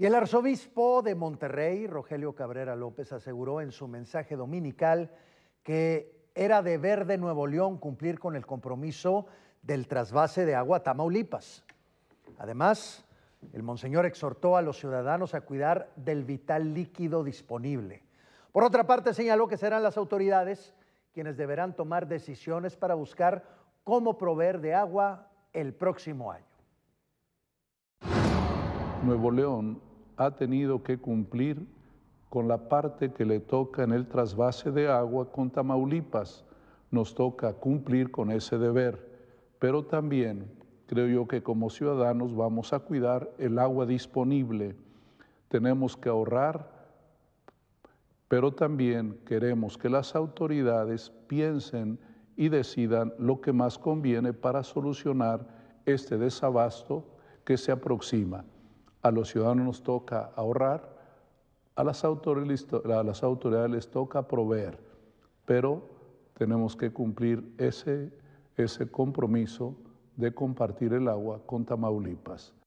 Y el arzobispo de Monterrey, Rogelio Cabrera López, aseguró en su mensaje dominical que era deber de Nuevo León cumplir con el compromiso del trasvase de agua a Tamaulipas. Además, el monseñor exhortó a los ciudadanos a cuidar del vital líquido disponible. Por otra parte, señaló que serán las autoridades quienes deberán tomar decisiones para buscar cómo proveer de agua el próximo año. Nuevo León ha tenido que cumplir con la parte que le toca en el trasvase de agua con Tamaulipas. Nos toca cumplir con ese deber, pero también creo yo que como ciudadanos vamos a cuidar el agua disponible. Tenemos que ahorrar, pero también queremos que las autoridades piensen y decidan lo que más conviene para solucionar este desabasto que se aproxima a los ciudadanos nos toca ahorrar, a las autoridades, les toca proveer, pero tenemos que cumplir ese compromiso de compartir el agua con Tamaulipas.